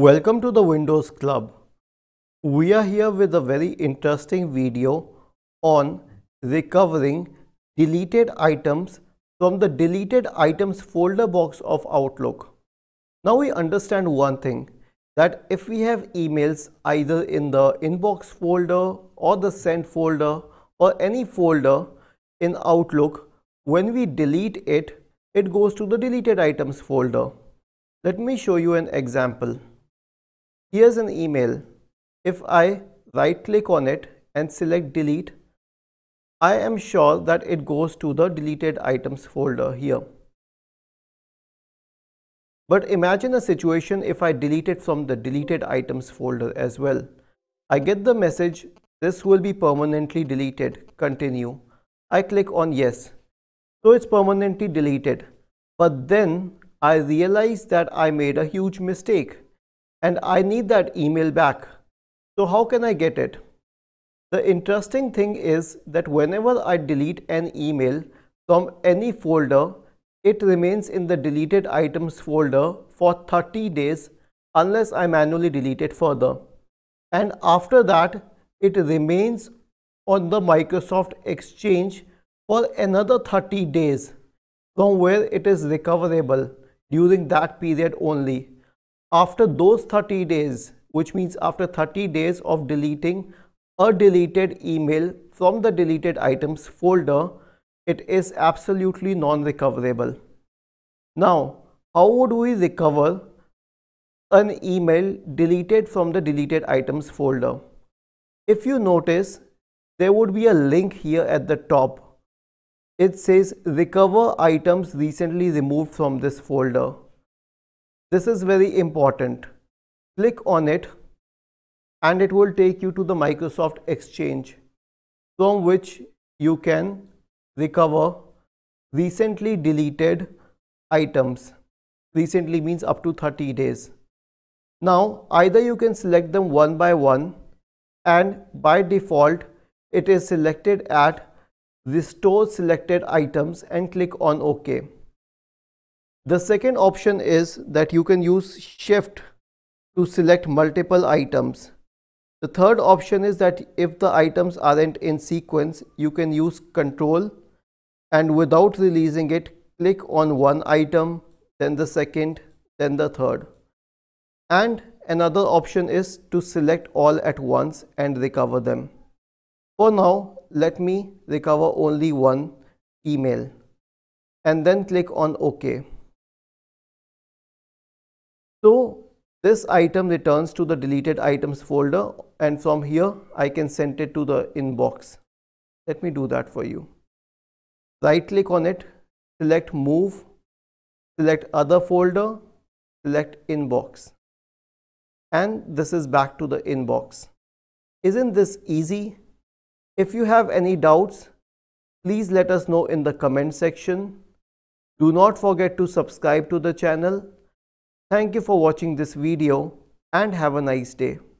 Welcome to the Windows Club. We are here with a very interesting video on recovering deleted items from the deleted items folder box of Outlook. Now we understand one thing that if we have emails either in the inbox folder or the send folder or any folder in Outlook, when we delete it, it goes to the deleted items folder. Let me show you an example. Here's an email. If I right click on it and select delete, I am sure that it goes to the deleted items folder here. But imagine a situation if I delete it from the deleted items folder as well. I get the message, this will be permanently deleted, continue. I click on yes. So it's permanently deleted. But then I realize that I made a huge mistake and I need that email back. So how can I get it? The interesting thing is that whenever I delete an email from any folder, it remains in the deleted items folder for 30 days unless I manually delete it further. And after that, it remains on the Microsoft Exchange for another 30 days from where it is recoverable during that period only after those 30 days, which means after 30 days of deleting a deleted email from the deleted items folder, it is absolutely non-recoverable. Now, how would we recover an email deleted from the deleted items folder? If you notice, there would be a link here at the top. It says recover items recently removed from this folder. This is very important. Click on it and it will take you to the Microsoft Exchange from which you can recover recently deleted items. Recently means up to 30 days. Now either you can select them one by one and by default it is selected at restore selected items and click on OK. The second option is that you can use shift to select multiple items. The third option is that if the items aren't in sequence, you can use control and without releasing it, click on one item, then the second, then the third. And another option is to select all at once and recover them. For now, let me recover only one email and then click on OK. So this item returns to the deleted items folder and from here I can send it to the inbox. Let me do that for you. Right click on it, select move, select other folder, select inbox and this is back to the inbox. Isn't this easy? If you have any doubts, please let us know in the comment section. Do not forget to subscribe to the channel Thank you for watching this video and have a nice day.